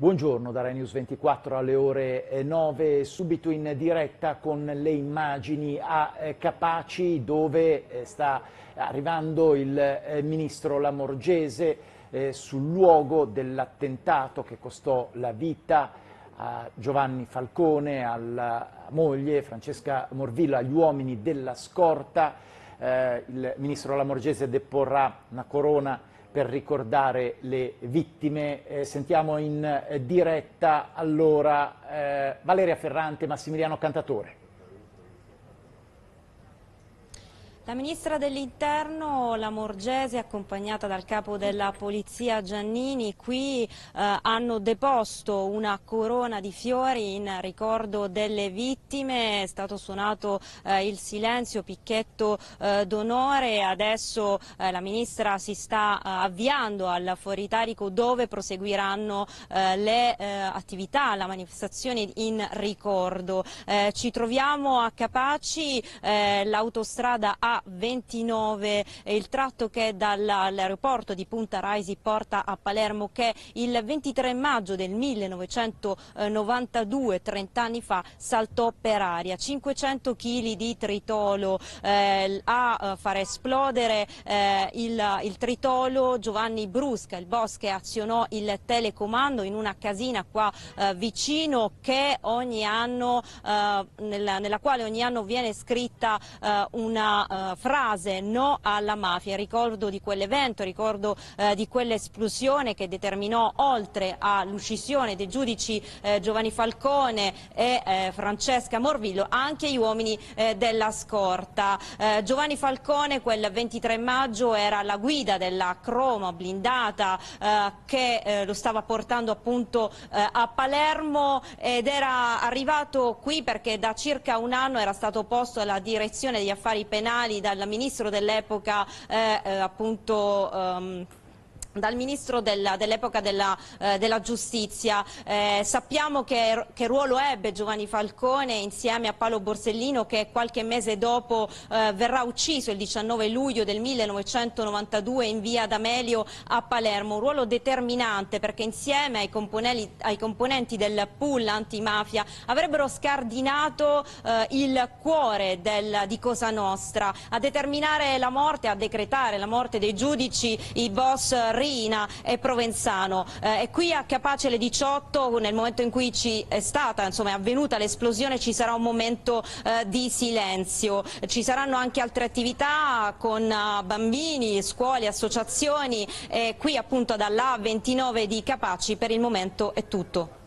Buongiorno da Rai News 24 alle ore 9, eh, subito in diretta con le immagini a eh, Capaci dove eh, sta arrivando il ministro Lamorgese sul luogo dell'attentato che costò la vita a Giovanni Falcone, alla moglie Francesca Morvillo, agli uomini della scorta. il ministro Lamorgese deporrà una corona per ricordare le vittime. Eh, sentiamo in eh, diretta allora eh, Valeria Ferrante e Massimiliano Cantatore. La ministra dell'Interno, la Morgese, accompagnata dal capo della polizia Giannini, qui eh, hanno deposto una corona di fiori in ricordo delle vittime, è stato suonato eh, il silenzio, picchetto eh, d'onore, adesso eh, la ministra si sta eh, avviando al fuoritarico dove proseguiranno eh, le attività, la manifestazione in ricordo. ci troviamo a Capaci, l'autostrada A 29 il tratto che dall'aeroporto di Punta Raisi porta a Palermo che il 23 maggio del 1992, 30 anni fa, saltò per aria. 500 kg di tritolo eh, a eh, far esplodere eh, il, il tritolo Giovanni Brusca, il boss che azionò il telecomando in una casina qua eh, vicino che ogni anno, eh, nella, nella, quale ogni anno viene scritta eh, una eh, frase no alla mafia, ricordo di quell'evento, ricordo uh, di quell'esplosione che determinò oltre all'uccisione dei giudici eh, Giovanni Falcone e eh, Francesca Morvillo anche gli uomini eh, della scorta. Eh, Giovanni Falcone quel 23 maggio era alla guida della Croma blindata eh, che lo stava portando appunto a Palermo ed era arrivato qui perché da circa un anno era stato posto alla direzione degli affari penali dal ministro dell'epoca eh, eh appunto ehm, dal ministro dell'epoca dell della, eh, della, giustizia. Eh, sappiamo che, che, ruolo ebbe Giovanni Falcone insieme a Paolo Borsellino che qualche mese dopo eh, verrà ucciso il 19 luglio del 1992 in via D'Amelio a Palermo. Un ruolo determinante perché insieme ai, ai componenti del pool antimafia avrebbero scardinato eh, il cuore del, di Cosa Nostra. A determinare la morte, a decretare la morte dei giudici, i boss Rio Riina e Provenzano. Eh, e qui a Capacele 18, nel momento in cui ci è stata, insomma, è avvenuta l'esplosione, ci sarà un momento eh, di silenzio. Ci saranno anche altre attività con eh, bambini, scuole, associazioni. qui appunto dalla 29 di Capaci per il momento è tutto.